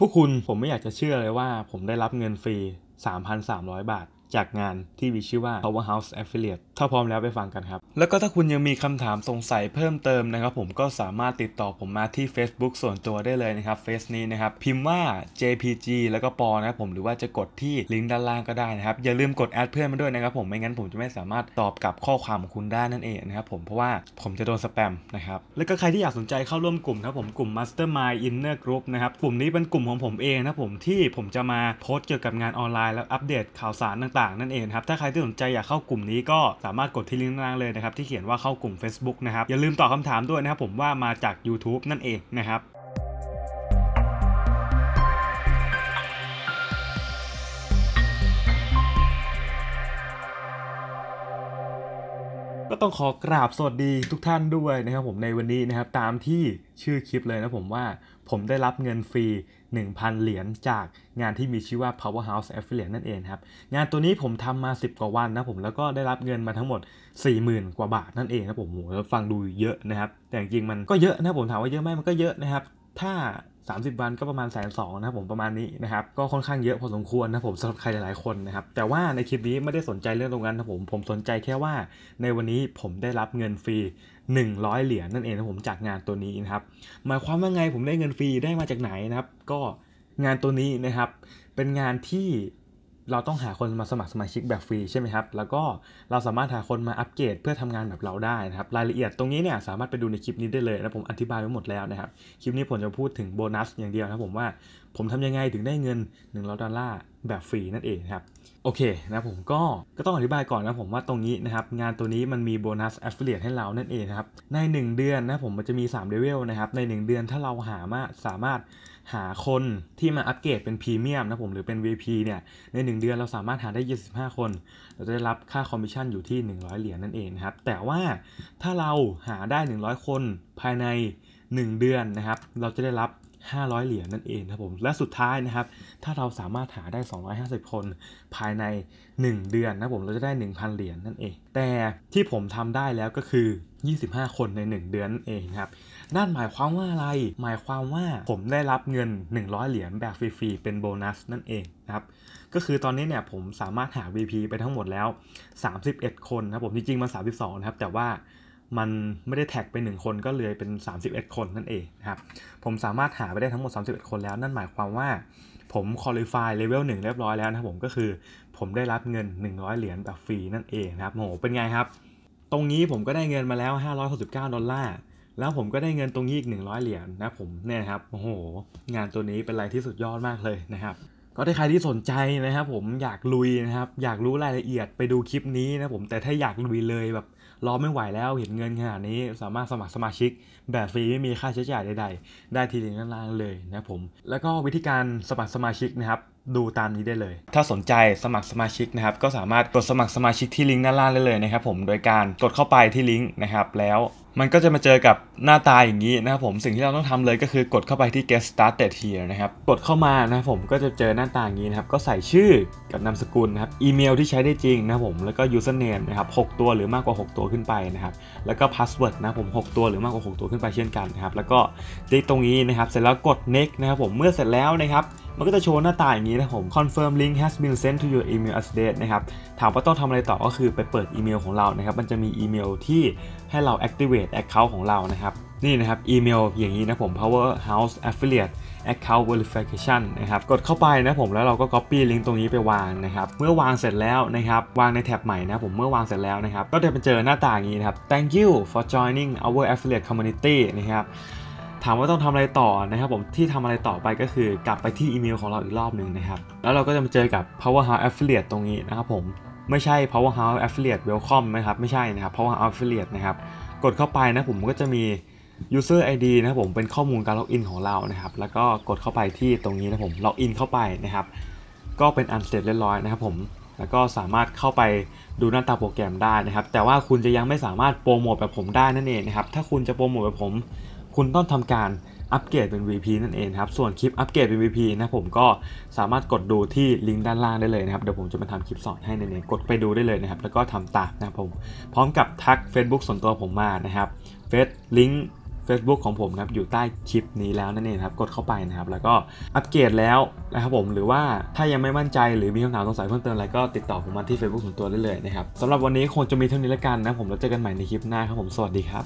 พวกคุณผมไม่อยากจะเชื่อเลยว่าผมได้รับเงินฟรี 3,300 บาทจากงานที่มีชื่อว่า Powerhouse Affiliate ถ้าพร้อมแล้วไปฟังกันครับ แล้วก็ถ้าคุณยังมีคำถามสงสัยเพิ่มเติมนะครับ ผมก็สามารถติดต่อผมมาที่ Facebook ส่วนตัวได้เลยนะครับเฟซนี้นะครับ พิมพ์ว่า JPG แล้วก็ปอนะครับผมหรือว่าจะกดที่ลิงก์ด้านล่างก็ได้นะครับ อย่าลืมกดแอดเพื่อนมาด้วยนะครับผมไม่งั้นผมจะไม่สามารถตอบกับข้อความของคุณได้นั่นเองนะครับผมเพราะว่าผมจะโดนสแปมนะครับแล้วก็ใครที่อยากสนใจเข้าร่วมกลุ่มครับผมกลุ่ม Mastermind Inner Group นะครับกลุ่มนี้เป็นกลุ่มของผมเองนะผมที่ผมจะมาโพสเกี่ยวกับงานออนไลน์แล้วอัปเดตข่าวสารต่างางๆนั่นเองครับ ถ้าใครที่สนใจอยากเข้ากลุ่มนี้ก็สามารถกดที่ลิงก์ล่างเลยนะครับ ที่เขียนว่าเข้ากลุ่ม Facebook นะครับ อย่าลืมตอบคาถามด้วยนะครับผมว่ามาจาก YouTube นั่นเองนะครับก็ต้องขอกราบสวัสดีทุกท่านด้วยนะครับผมในวันนี้นะครับ ตามที่ชื่อคลิปเลยนะผมว่าผมได้รับเงินฟรี 1,000 เหรียญจากงานที่มีชื่อว่า Powerhouse Affiliate นั่นเอง ครับ งานตัวนี้ผมทำมา 10 กว่าวันนะผมแล้วก็ได้รับเงินมาทั้งหมด 40,000 กว่าบาทนั่นเองนะผมโหฟังดูเยอะนะครับ แต่จริงๆมันก็เยอะนะผม ถามว่าเยอะไหมมันก็เยอะนะครับ ถ้า30วันก็ประมาณแสนสองนะครับผมประมาณนี้นะครับก็ค่อนข้างเยอะพอสมควรนะผมสำหรับใครหลายๆคนนะครับแต่ว่าในคลิปนี้ไม่ได้สนใจเรื่องตรงนั้นนะผมผมสนใจแค่ว่าในวันนี้ผมได้รับเงินฟรี 100 เหรียญนั่นเองนะผมจากงานตัวนี้นะครับหมายความว่าไงผมได้เงินฟรีได้มาจากไหนนะครับก็งานตัวนี้นะครับ เป็นงานที่เราต้องหาคนมาสมัครสมาชิกแบบฟรีใช่ไหมครับ แล้วก็เราสามารถหาคนมาอัปเกรดเพื่อทำงานแบบเราได้นะครับ รายละเอียดตรงนี้เนี่ยสามารถไปดูในคลิปนี้ได้เลยนะผมอธิบายไว้หมดแล้วนะครับ คลิปนี้ผมจะพูดถึงโบนัสอย่างเดียวนะผมว่าผมทำยังไงถึงได้เงิน 100ดอลลาร์แบบฟรีนั่นเองครับโอเคนะผมก็ก็ต้องอธิบายก่อนนะผมว่าตรงนี้นะครับงานตัวนี้มันมีโบนัสแอฟเฟลีย t ให้เรานั่นเองครับใน 1 เดือนนะผมมันจะมี 3เลเวลนะครับ ใน 1 เดือนถ้าเราหามาสามารถหาคนที่มาอัปเกรดเป็นพรีเมียมนะผมหรือเป็น VP เนี่ยใน 1 เดือนเราสามารถหาได้ 25 คนเราจะได้รับค่าคอมมิชชั่นอยู่ที่ 100 เหรียญนนั่นเองครับแต่ว่าถ้าเราหาได้ 100 คนภายใน 1 เดือนนะครับ เราจะได้รับ500 เหรียญนั่นเองครับผมและสุดท้ายนะครับถ้าเราสามารถหาได้ 250 คนภายใน 1 เดือนนะผมเราจะได้ 1,000 เหรียญนั่นเองแต่ที่ผมทำได้แล้วก็คือ 25 คนใน 1 เดือนเองครับนั่นหมายความว่าอะไรหมายความว่าผมได้รับเงิน 100 เหรียญแบบฟรี ๆ เป็นโบนัสนั่นเองนะครับก็คือตอนนี้เนี่ยผมสามารถหา VP ไปทั้งหมดแล้ว 31 คนนะผมจริงๆมา32นะครับแต่ว่ามันไม่ได้แท็กไป 1 คนก็เลยเป็น 31 คนนั่นเองนะครับผมสามารถหาไปได้ทั้งหมด 31 คนแล้วนั่นหมายความว่า ผมคอลีไฟายเลเวลงเรียบร้อยแล้วนะผมก็คือผมได้รับเงิน 100 เหรียญแบบฟรีนั่นเองนะครับโหเป็นไงครับ ตรงนี้ผมก็ได้เงินมาแล้ว569ดอลลาร์แล้วผมก็ได้เงินตรงนี้อีก100 เหรียญนนะผมเนี่ยครับโอ้โห งานตัวนี้เป็นอะไรที่สุดยอดมากเลยนะครับก็ถ้าใครที่สนใจนะครับผมอยากลุยนะครับอยากรู้รายละเอียดไปดูคลิปนี้นะผมแต่ถ้าอยากลุยเลยแบบรอไม่ไหวแล้วเห็นเงินขนาดนี้สามารถสมัครสมาชิก แบบฟรีไม่มีค่าใช้จ่ายใดๆ ได้ทีเด็ดด้นล่างเลยนะผม แล้วก็วิธีการสมัครสมาชิกนะครับดูตามนี้ได้เลย ถ้าสนใจสมัครสมาชิกนะครับ ก็สามารถกดสมัครสมาชิกที่ลิงก์ด้านล่างได้เลยนะครับผมโดยการกดเข้าไปที่ลิงก์นะครับแล้วมันก็จะมาเจอกับหน้าตาอย่างนี้นะครับ ผมสิ่งที่เราต้องทำเลยก็คือกดเข้าไปที่ get started here นะครับกดเข้ามานะครับผมก็จะเจอหน้าตาอย่างนี้นะครับ ก็ใส่ชื่อกับนามสกุลนะครับ อีเมลที่ใช้ได้จริงนะครับผม แล้วก็ username นะครับ6 ตัวหรือมากกว่า 6 ตัวขึ้นไปนะครับ แล้วก็ password นะผม 6 ตัวหรือมากกว่า 6 ตัวขึ้นไปเช่นกันนะครับ แล้วก็คลิกตรงนี้นะครับเสร็จแล้วกด next นะครับ ผมเมื่อเสร็จแล้วนะครับมันก็จะโชว์หน้าตาอย่างนี้นะผม confirm link has been sent to your email address นะครับถามว่าต้องทำอะไรต่อก็คือไปเปิดอีเมล ของเรานะครับ มันจะมีอีเมลที่ให้เรา activate account ของเรานะครับ นี่นะครับอีเมลอย่างนี้นะผม powerhouse affiliate account verification นะครับกดเข้าไปนะผมแล้วเราก็ copy ลิงก์ตรงนี้ไปวางนะครับเมื่อวางเสร็จแล้วนะครับวางในแท็บใหม่นะผมเมื่อวางเสร็จแล้วนะครับ ก็จะไปเจอหน้าต่างนี้นะครับ thank you for joining our affiliate community นะครับถามว่าต้องทำอะไรต่อนะครับผมที่ทำอะไรต่อไปก็คือกลับไปที่อีเมล ของเราอีกรอบหนึ่งนะครับ แล้วเราก็จะมาเจอกับ powerhouse affiliate ตรงนี้นะครับผมไม่ใช่ powerhouse affiliate welcome นะครับไม่ใช่นะครับ powerhouse affiliate นะครับกดเข้าไปนะผมก็จะมี user id นะครับผมเป็นข้อมูลการล็อกอินของเรานะครับ แล้วก็กดเข้าไปที่ตรงนี้นะผมล็อกอินเข้าไปนะครับ ก็เป็นอันเสร็จเรียบร้อยนะครับผมแล้วก็สามารถเข้าไปดูหน้าตาโปรแกรมได้นะครับ แต่ว่าคุณจะยังไม่สามารถโปรโมทแบบผมได้นั่นเองนะครับถ้าคุณจะโปรโมทแบบผมคุณต้องทำการอัปเกรดเป็น VP นั่นเองครับ ส่วนคลิปอัปเกรดเป็น VP นะผมก็สามารถกดดูที่ลิงก์ด้านล่างได้เลยนะครับ เดี๋ยวผมจะมาทำคลิปสอนให้ในนี้กดไปดูได้เลยนะครับ แล้วก็ทำตามนะครับผม พร้อมกับทัก Facebook ส่วนตัวผมมานะครับ เฟซลิงก์ Facebook ของผมครับอยู่ใต้คลิปนี้แล้วนั่นเองครับ กดเข้าไปนะครับ แล้วก็อัปเกรดแล้วนะครับผม หรือว่าถ้ายังไม่มั่นใจหรือมีคำถามสงสัยเพิ่มเติมอะไรก็ติดต่อผมมาที่ Facebook ส่วนตัวได้เลยนะครับสำหรับวันนี้คงจะมีเท่านี้แล้วกันนะผมแล้วเจอกันใหม่ในคลิปหน้าครับ ผมสวัสดีครับ